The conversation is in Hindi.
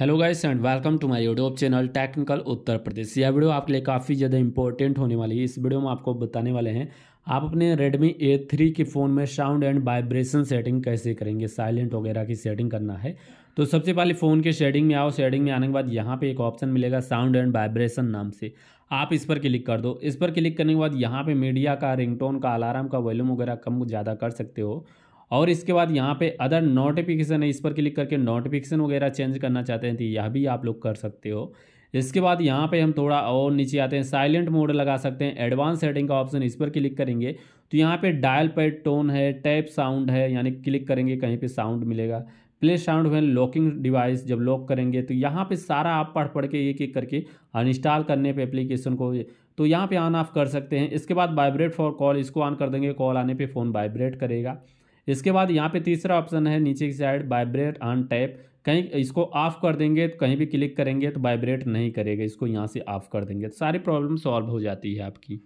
hello guys and welcome to my YouTube channel technical Uttar Pradesh यह वीडियो आपके लिए काफ़ी ज़्यादा इंपॉर्टेंट होने वाली है इस वीडियो में आपको बताने वाले हैं आप अपने रेडमी ए थ्री के फ़ोन में साउंड एंड वाइब्रेशन सेटिंग कैसे करेंगे साइलेंट वगैरह की सेटिंग करना है तो सबसे पहले फ़ोन के शेडिंग में आओ शेडिंग में आने के बाद यहाँ पे एक ऑप्शन मिलेगा साउंड एंड वाइब्रेशन नाम से आप इस पर क्लिक कर दो इस पर क्लिक करने के बाद यहाँ पे मीडिया का रिंगटोन का अलार्म का वॉल्यूम वगैरह कम ज़्यादा कर सकते हो और इसके बाद यहाँ पे अदर नोटिफिकेशन है इस पर क्लिक करके नोटिफिकेशन वगैरह चेंज करना चाहते हैं तो यह भी आप लोग कर सकते हो इसके बाद यहाँ पे हम थोड़ा और नीचे आते हैं साइलेंट मोड लगा सकते हैं एडवांस सेटिंग का ऑप्शन इस पर क्लिक करेंगे तो यहाँ पे डायल पर टोन है टैप साउंड है यानी क्लिक करेंगे कहीं पे साउंड मिलेगा प्ले साउंड है लॉकिंग डिवाइस जब लॉक करेंगे तो यहाँ पे सारा आप पढ़ पढ़ के एक एक करके अनइंस्टॉल करने पे एप्लीकेशन को तो यहाँ पे ऑन ऑफ कर सकते हैं इसके बाद वाइब्रेट फॉर कॉल इसको ऑन कर देंगे कॉल आने पर फ़ोन वाइब्रेट करेगा इसके बाद यहाँ पे तीसरा ऑप्शन है नीचे की साइड वाइब्रेट ऑन टैप कहीं इसको ऑफ कर देंगे तो कहीं भी क्लिक करेंगे तो वाइब्रेट नहीं करेगा इसको यहाँ से ऑफ कर देंगे तो सारी प्रॉब्लम सॉल्व हो जाती है आपकी